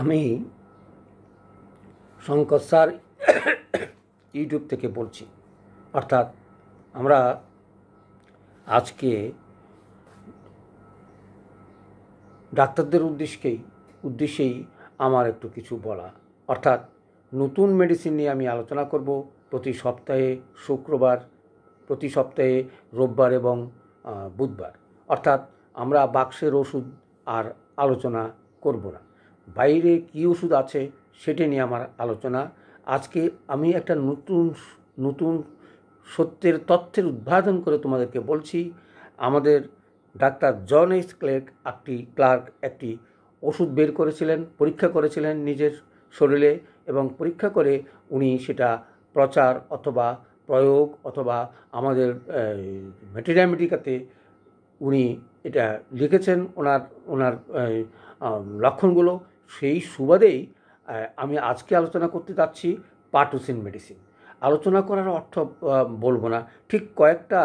আমি Shankar sir YouTube থেকে বলছি অর্থাৎ আমরা আজকে ডাক্তারদের উদ্দেশ্যেই উদ্দেশ্যেই আমার একটু কিছু বলা অর্থাৎ নতুন মেডিসিন নিয়ে আমি আলোচনা করব প্রতি সপ্তাহে শুক্রবার প্রতি সপ্তাহে রোববার এবং বুধবার অর্থাৎ আমরা বাক্সের ওষুধ আর আলোচনা করব না বাইরে কী ওষুধ আছে সেটা নিয়ে আমার আলোচনা আজকে আমি একটা নতুন নতুন সত্যের তথ্যের উদ্বোধন করে তোমাদেরকে বলছি আমাদের ডাক্তার জন এস ক্লেক একটি ক্লার্ক একটি ওষুধ বের করেছিলেন পরীক্ষা করেছিলেন নিজের শরীরে এবং পরীক্ষা করে উনি সেটা প্রচার অথবা প্রয়োগ অথবা আমাদের মেডিকাতে উনি এটা লিখেছেন ওনার ওনার লক্ষণগুলো সেই সুবাদেই আমি আজকে আলোচনা করতে যাচ্ছি পার্টুসিন মেডিসিন আলোচনা করার অর্থ বলবো না ঠিক কয়েকটা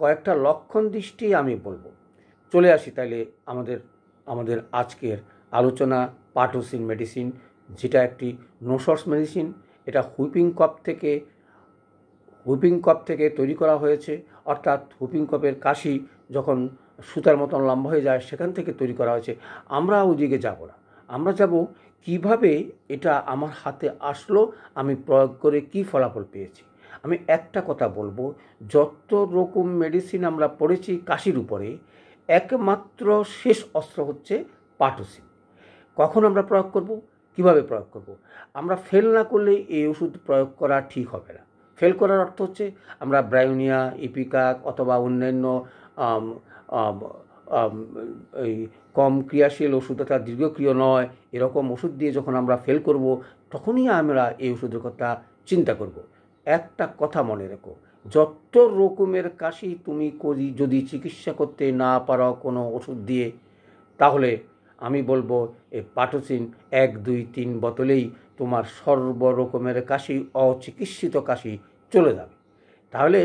কয়েকটা লক্ষণ দৃষ্টি আমি বলবো চলে আসি তাইলে আমাদের আমাদের আজকের আলোচনা পার্টুসিন মেডিসিন যেটা একটি নোসর্স মেডিসিন এটা হুইপিং কপ থেকে হুপিং কপ থেকে তৈরি করা হয়েছে অর্থাৎ হুপিং কপের কাশি যখন সুতার মতন লম্বা হয়ে যায় সেখান থেকে তৈরি করা হয়েছে আমরা ওদিকে যাব না আমরা যাব কিভাবে এটা আমার হাতে আসলো আমি প্রয়োগ করে কি ফলাফল পেয়েছি আমি একটা কথা বলবো যত রকম মেডিসিন আমরা পড়েছি কাশির উপরে একমাত্র শেষ অস্ত্র হচ্ছে পাটোসিন কখন আমরা প্রয়োগ করব কিভাবে প্রয়োগ করব আমরা ফেল না করলে এই ওষুধ প্রয়োগ করা ঠিক হবে না ফেল করার অর্থ হচ্ছে আমরা ব্রায়োনিয়া ইপিকাক অথবা অন্যান্য এই কম ক্রিয়াশীল ওষুধ অর্থাৎ দীর্ঘক্রিয় নয় এরকম ওষুধ দিয়ে যখন আমরা ফেল করব তখনই আমরা এই ওষুধের কথা চিন্তা করব একটা কথা মনে রেখো যত রকমের কাশি তুমি করি যদি চিকিৎসা করতে না পারো কোনো ওষুধ দিয়ে তাহলে আমি বলবো এই পাটোসিন এক দুই তিন বোতলেই তোমার সর্বরকমের কাশি অচিকিৎসিত কাশি চলে যাবে তাহলে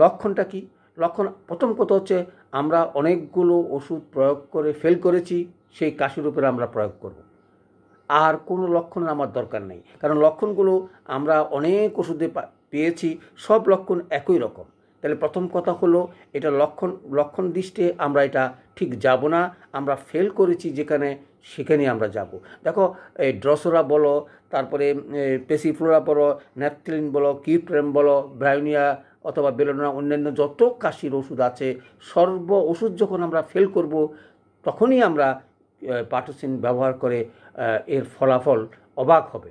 লক্ষণটা কি লক্ষণ প্রথম কথা হচ্ছে আমরা অনেকগুলো ওষুধ প্রয়োগ করে ফেল করেছি সেই কাশির উপরে আমরা প্রয়োগ করব। আর কোনো লক্ষণ আমার দরকার নেই কারণ লক্ষণগুলো আমরা অনেক ওষুধে পেয়েছি সব লক্ষণ একই রকম তাহলে প্রথম কথা হলো এটা লক্ষণ লক্ষণ দৃষ্টে আমরা এটা ঠিক যাব না আমরা ফেল করেছি যেখানে সেখানে আমরা যাব দেখো এই ড্রসোরা বলো তারপরে পেসিফ্লোরা বলো ন্যাপথেলিন বলো কিউট্রেম বলো ব্রায়োনিয়া অথবা বেলোনা অন্যান্য যত কাশির ওষুধ আছে সর্ব ওষুধ যখন আমরা ফেল করব তখনই আমরা পাটোসিন ব্যবহার করে এর ফলাফল অবাক হবে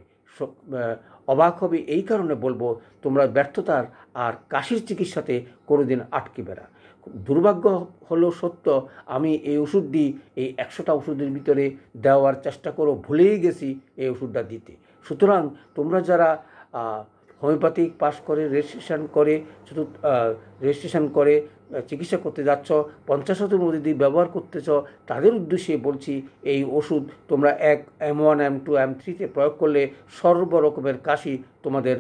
অবাক হবে এই কারণে বলবো তোমরা ব্যর্থতার আর কাশির চিকিৎসাতে কোনোদিন আটকে বেড়া দুর্ভাগ্য হলো সত্য আমি এই ওষুধটি এই একশোটা ওষুধের ভিতরে দেওয়ার চেষ্টা করো ভুলেই গেছি এই ওষুধটা দিতে সুতরাং তোমরা যারা হোমিওপ্যাথিক পাস করে রেজিস্ট্রেশন করে চতুর্থ রেজিস্ট্রেশন করে চিকিৎসা করতে যাচ্ছ পঞ্চাশ শতের মধ্যে যদি ব্যবহার করতেছ তাদের উদ্দেশ্যে বলছি এই ওষুধ তোমরা এক M one M two M থ্রিতে প্রয়োগ করলে সর্বরকমের কাশি তোমাদের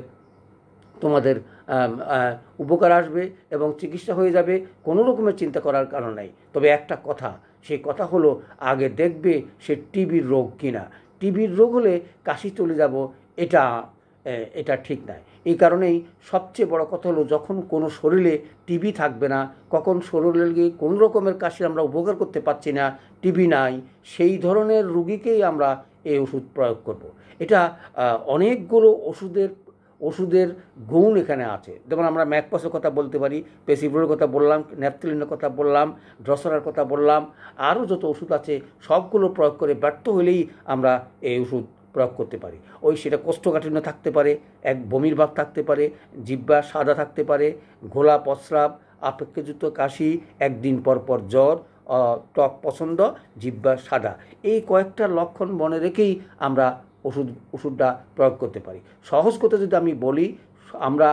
তোমাদের উপকার আসবে এবং চিকিৎসা হয়ে যাবে কোনো রকমের চিন্তা করার কারণ নাই তবে একটা কথা সেই কথা হলো আগে দেখবে সে টিবির রোগ কিনা টিবির রোগ হলে কাশি চলে যাব এটা এটা ঠিক নয় এই কারণেই সবচেয়ে বড় কথা হলো যখন কোনো শরীরে টিবি থাকবে না কখন শরীরে কোনো রকমের কাশি আমরা উপকার করতে পারছি না টিবি নাই সেই ধরনের রুগীকেই আমরা এই ওষুধ প্রয়োগ করব। এটা অনেকগুলো ওষুধের ওষুধের গুণ এখানে আছে যেমন আমরা ম্যাকপাসের কথা বলতে পারি পেসিব্রোর কথা বললাম ন্যাপথলিনের কথা বললাম ড্রসরার কথা বললাম আরও যত ওষুধ আছে সবগুলো প্রয়োগ করে ব্যর্থ হলেই আমরা এই ওষুধ প্রয়োগ করতে পারি ওই সেটা কোষ্ঠকাঠিন্য থাকতে পারে এক বমির ভাব থাকতে পারে জিব্বা সাদা থাকতে পারে ঘোলা প্রস্রাব আপেক্ষযুক্ত কাশি একদিন পর পর জ্বর টক পছন্দ জিব্বা সাদা এই কয়েকটা লক্ষণ মনে রেখেই আমরা ওষুধ ওষুধটা প্রয়োগ করতে পারি সহজ কথা যদি আমি বলি আমরা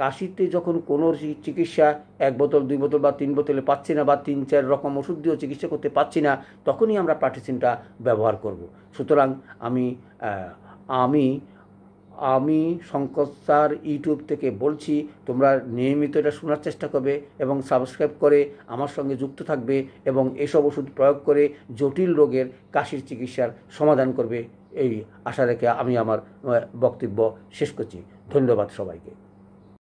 কাশিতে যখন কোনো চিকিৎসা এক বোতল দুই বোতল বা তিন বোতলে পাচ্ছি না বা তিন চার রকম ওষুধ দিয়েও চিকিৎসা করতে পারছি না তখনই আমরা প্লাটিসিনটা ব্যবহার করব। সুতরাং আমি আমি আমি শঙ্কর ইউটিউব থেকে বলছি তোমরা নিয়মিত এটা শোনার চেষ্টা করবে এবং সাবস্ক্রাইব করে আমার সঙ্গে যুক্ত থাকবে এবং এসব ওষুধ প্রয়োগ করে জটিল রোগের কাশির চিকিৎসার সমাধান করবে এই আশা রেখে আমি আমার বক্তব্য শেষ করছি ধন্যবাদ সবাইকে